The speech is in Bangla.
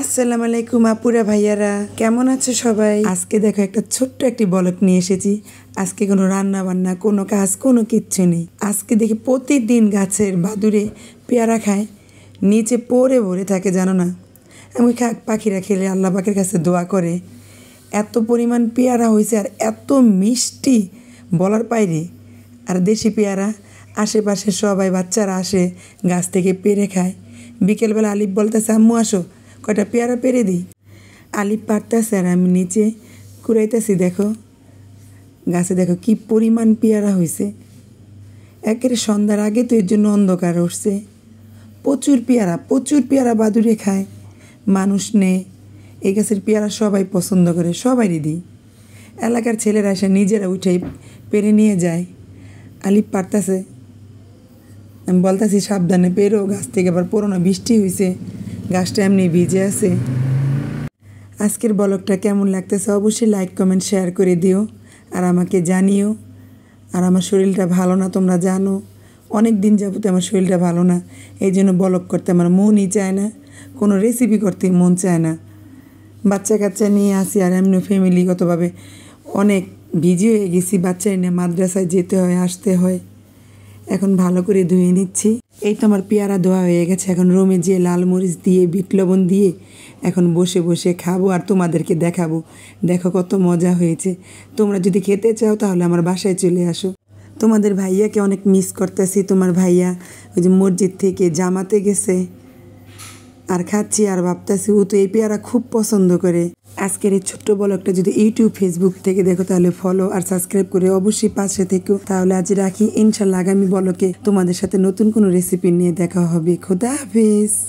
আসসালামু আলাইকুম আপুরা ভাইয়ারা কেমন আছে সবাই আজকে দেখো একটা ছোট্ট একটি বলক নিয়ে এসেছি আজকে কোনো রান্না বান্না কোনো কাজ কোনো কিচ্ছু নেই আজকে দেখি প্রতিদিন গাছের বাদুরে পেয়ারা খায় নিচে পড়ে ভরে থাকে জানো না আমি খাক পাখিরা খেলে আল্লাহ পাখির কাছে দোয়া করে এত পরিমাণ পেয়ারা হয়েছে আর এত মিষ্টি বলার পাইরে আর দেশি পেয়ারা আশেপাশে সবাই বাচ্চারা আসে গাছ থেকে পেরে খায় বিকেলবেলা আলিফ বলতেছে আম্মু আসো কটা পেয়ারা পেরে দিই আলি পারতেছে আর আমি নিচে কুড়াইতেছি দেখো গাছে দেখো কি পরিমাণ পেয়ারা হয়েছে একের সন্ধ্যার আগে তো এর জন্য অন্ধকার উঠছে প্রচুর পেয়ারা প্রচুর পেয়ারা বাদুড়ে খায় মানুষ নে এই গাছের পেয়ারা সবাই পছন্দ করে সবাইই দিই এলাকার ছেলেরা এসে নিজেরা উঠে পেরে নিয়ে যায় আলিপ পারতাছে আমি বলতাছি সাবধানে পেরো গাছ থেকে আবার পুরোনো বৃষ্টি হয়েছে গাছটা এমনি ভিজে আছে আজকের ব্লগটা কেমন লাগতেছে অবশ্যই লাইক কমেন্ট শেয়ার করে দিও আর আমাকে জানিও আর আমার শরীরটা ভালো না তোমরা জানো অনেক দিন যাবতে আমার শরীরটা ভালো না এই জন্য ব্লগ করতে আমার মনই চায় না কোনো রেসিপি করতে মন চায় না বাচ্চা কাচ্চা নিয়ে আসি আর এমনি ফ্যামিলিগতভাবে অনেক ভিজি হয়ে গেছি বাচ্চা এনে মাদ্রাসায় যেতে হয় আসতে হয় এখন ভালো করে ধুয়ে নিচ্ছি এই তো আমার পেয়ারা ধোয়া হয়ে গেছে এখন রোমে যেয়ে লাল মরিচ দিয়ে বিট লবণ দিয়ে এখন বসে বসে খাবো আর তোমাদেরকে দেখাবো দেখো কত মজা হয়েছে তোমরা যদি খেতে চাও তাহলে আমার বাসায় চলে আসো তোমাদের ভাইয়াকে অনেক মিস করতেছি তোমার ভাইয়া ওই যে মসজিদ থেকে জামাতে গেছে আর খাচ্ছি আর ভাবতেছি ও তো এই পেয়ারা খুব পছন্দ করে আজকের এই ছোট্ট ব্লগটা যদি ইউটিউব ফেসবুক থেকে দেখো তাহলে ফলো আর সাবস্ক্রাইব করে অবশ্যই পাশে থেকো তাহলে আজ রাখি ইনশাল্লাহ আগামী ব্লকে তোমাদের সাথে নতুন কোনো রেসিপি নিয়ে দেখা হবে খোদা হাফিজ